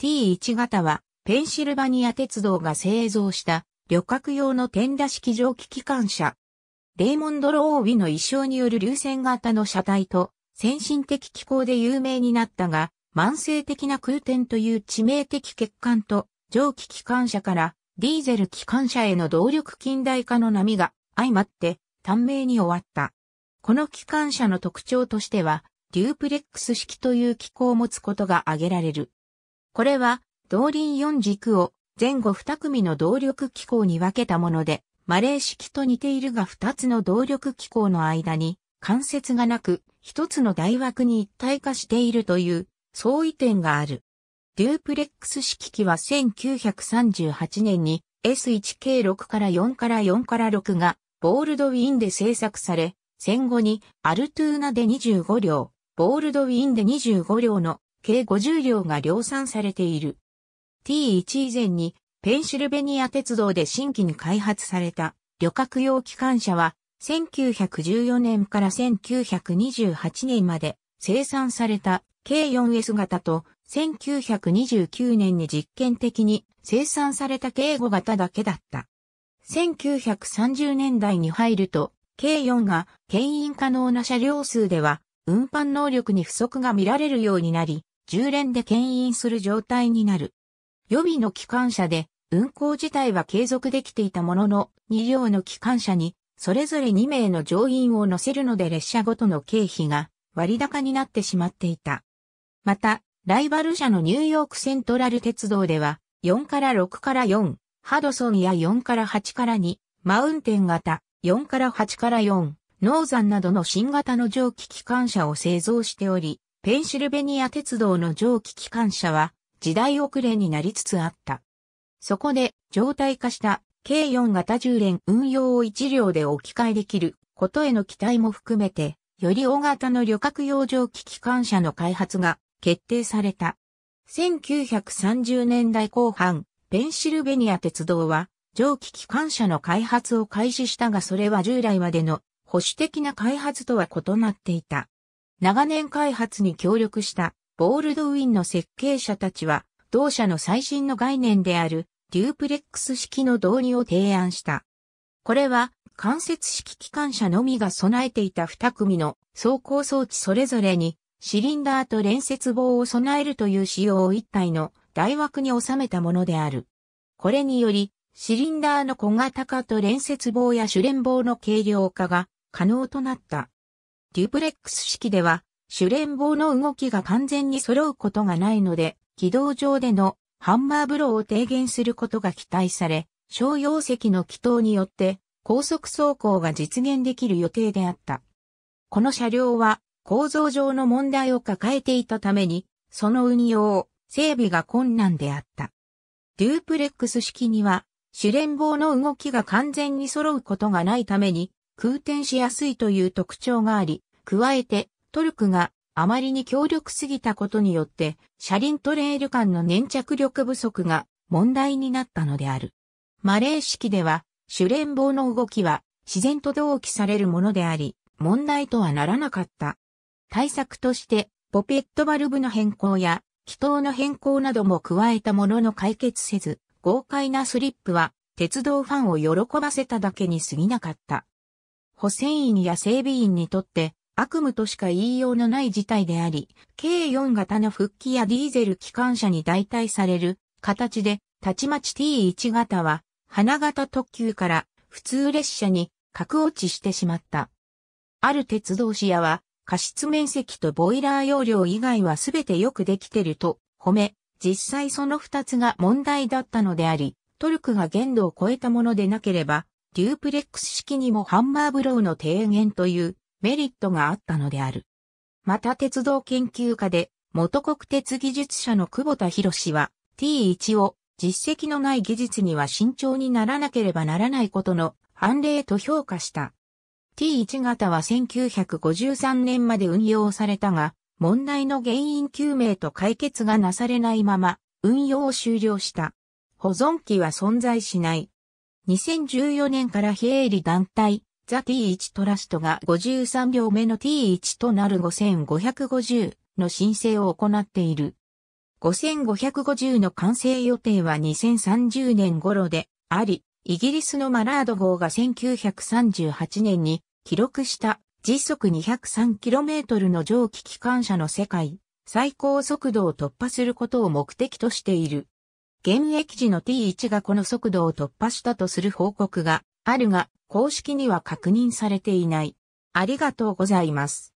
T1 型は、ペンシルバニア鉄道が製造した旅客用の転打式蒸気機関車。レーモンド・ローウィの衣装による流線型の車体と、先進的機構で有名になったが、慢性的な空転という致命的欠陥と、蒸気機関車からディーゼル機関車への動力近代化の波が相まって、短命に終わった。この機関車の特徴としては、デュープレックス式という機構を持つことが挙げられる。これは、動輪4軸を前後2組の動力機構に分けたもので、マレー式と似ているが2つの動力機構の間に関節がなく、1つの台枠に一体化しているという相違点がある。デュープレックス式機は1938年に S1K6 から4から4から6がボールドウィンで製作され、戦後にアルトゥーナで25両、ボールドウィンで25両の計50両が量産されている。T1 以前にペンシルベニア鉄道で新規に開発された旅客用機関車は1914年から1928年まで生産された K4S 型と1929年に実験的に生産された K5 型だけだった。1930年代に入ると K4 が牽引可能な車両数では運搬能力に不足が見られるようになり、10連で牽引する状態になる。予備の機関車で運行自体は継続できていたものの、2両の機関車にそれぞれ2名の乗員を乗せるので列車ごとの経費が割高になってしまっていた。また、ライバル社のニューヨークセントラル鉄道では、4から6から4、ハドソンや4から8から2、マウンテン型、4から8から4、ノーザンなどの新型の蒸気機関車を製造しており、ペンシルベニア鉄道の蒸気機関車は時代遅れになりつつあった。そこで状態化した計4型1連運用を1両で置き換えできることへの期待も含めて、より大型の旅客用蒸気機関車の開発が決定された。1930年代後半、ペンシルベニア鉄道は蒸気機関車の開発を開始したがそれは従来までの保守的な開発とは異なっていた。長年開発に協力したボールドウィンの設計者たちは、同社の最新の概念であるデュープレックス式の導入を提案した。これは、間接式機関車のみが備えていた2組の走行装置それぞれに、シリンダーと連接棒を備えるという仕様を一体の大枠に収めたものである。これにより、シリンダーの小型化と連接棒や主連棒の軽量化が可能となった。デュプレックス式では、主連棒の動きが完全に揃うことがないので、軌道上でのハンマーブローを低減することが期待され、商用石の祈祷によって高速走行が実現できる予定であった。この車両は構造上の問題を抱えていたために、その運用、整備が困難であった。デュープレックス式には、主連棒の動きが完全に揃うことがないために、空転しやすいという特徴があり、加えてトルクがあまりに強力すぎたことによって車輪トレール間の粘着力不足が問題になったのである。マレー式では主連棒の動きは自然と同期されるものであり、問題とはならなかった。対策として、ポペットバルブの変更や、気筒の変更なども加えたものの解決せず、豪快なスリップは、鉄道ファンを喜ばせただけに過ぎなかった。補選員や整備員にとって悪夢としか言いようのない事態であり、計4型の復帰やディーゼル機関車に代替される形で、たちまち T1 型は、花形特急から普通列車に格落ちしてしまった。ある鉄道士野は、過失面積とボイラー容量以外はすべてよくできてると褒め、実際その二つが問題だったのであり、トルクが限度を超えたものでなければ、デュープレックス式にもハンマーブローの低減というメリットがあったのである。また鉄道研究家で元国鉄技術者の久保田博士は T1 を実績のない技術には慎重にならなければならないことの判例と評価した。T1 型は1953年まで運用されたが、問題の原因究明と解決がなされないまま運用を終了した。保存機は存在しない。2014年から非営利団体、ザ・ T1 トラストが53秒目の T1 となる5550の申請を行っている。5550の完成予定は2030年頃であり、イギリスのマラード号が1938年に記録した時速 203km の蒸気機関車の世界最高速度を突破することを目的としている。現役時の T1 がこの速度を突破したとする報告があるが、公式には確認されていない。ありがとうございます。